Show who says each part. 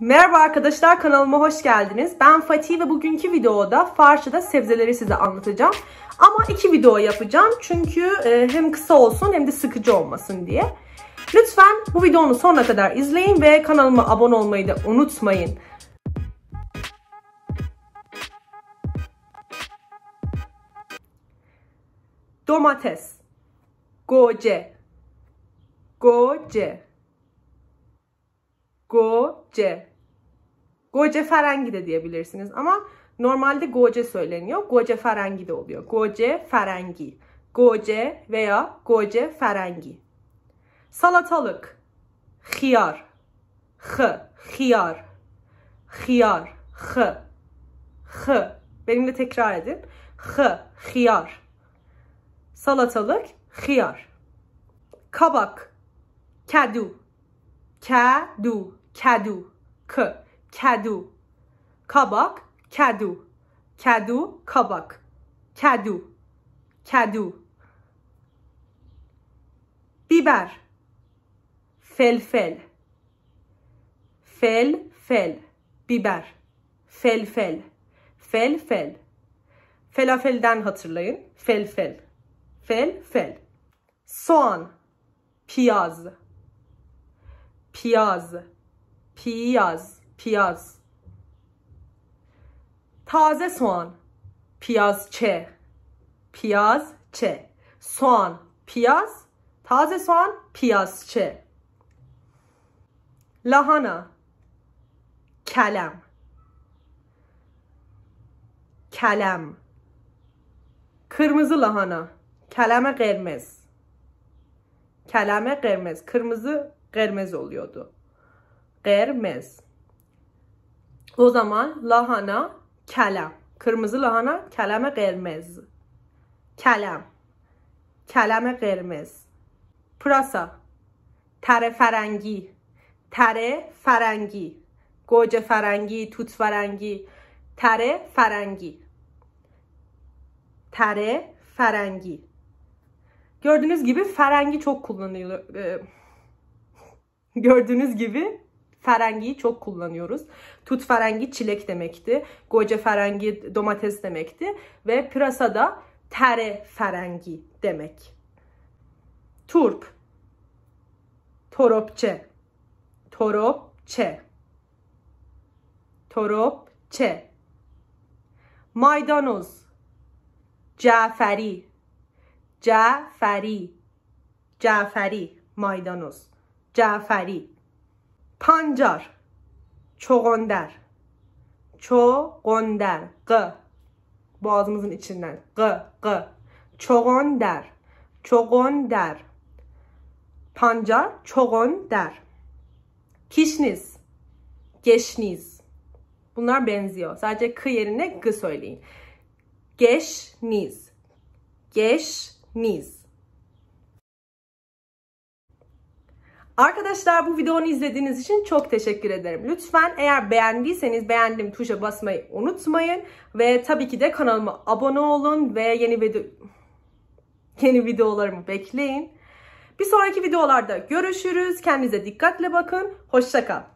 Speaker 1: Merhaba arkadaşlar kanalıma hoş geldiniz. Ben Fatih ve bugünkü videoda Farşı'da sebzeleri size anlatacağım. Ama iki video yapacağım çünkü e, hem kısa olsun hem de sıkıcı olmasın diye. Lütfen bu videonun sonuna kadar izleyin ve kanalıma abone olmayı da unutmayın. Domates Goce Goce Goce. Goce ferengi de diyebilirsiniz ama normalde goce söyleniyor. Goce ferengi de oluyor. Goce ferengi. Goce veya goce ferengi. Salatalık. Hiyar. H. Hiyar. Hiyar. H. H. Benimle tekrar edin. H. Hiyar. Salatalık. Hiyar. Kabak. Kadu. Kadu kadu, k, kadu. Kabak, kadu, kadu, kabak, kadu, kadu. Biber, felfel, felfel, biber, felfel, felfel. Fel. Felafelden hatırlayın, felfel, felfel. Fel. Soğan, piyaz, piyaz Piyaz, piyaz. Taze soğan, piyaz çe. Piyaz çe. Soğan, piyaz. Taze soğan, piyaz çe. Lahana, kalem. Kalem. Kırmızı lahana. Kaleme kırmızı. Kaleme kırmızı. Kırmızı kırmızı oluyordu. Germez. O zaman lahana kalem. Kırmızı lahana kaleme germez. Kalem. Kaleme germez. Pırasa. Tere ferengi. Tere ferengi. Goce ferengi, tut ferengi. Tere ferengi. Tere ferengi. Gördüğünüz gibi ferengi çok kullanılıyor. E, gördüğünüz gibi Ferengiyi çok kullanıyoruz. Tut ferengi çilek demekti. Goca ferengi domates demekti. Ve pırasa da tere ferengi demek. Turp. Toropçe. Toropçe. Toropçe. Maydanoz. Caferi. Caferi. Caferi. Maydanoz. Caferi pancar çogonder çogonder g boğazımızın içinden g g çogonder çogonder pancar çogonder kişniz geçniz bunlar benziyor sadece k yerine g söyleyin geçniz geçniz Arkadaşlar bu videonu izlediğiniz için çok teşekkür ederim. Lütfen eğer beğendiyseniz beğendim tuşa basmayı unutmayın. Ve tabii ki de kanalıma abone olun ve yeni, video... yeni videolarımı bekleyin. Bir sonraki videolarda görüşürüz. Kendinize dikkatle bakın. Hoşçakal.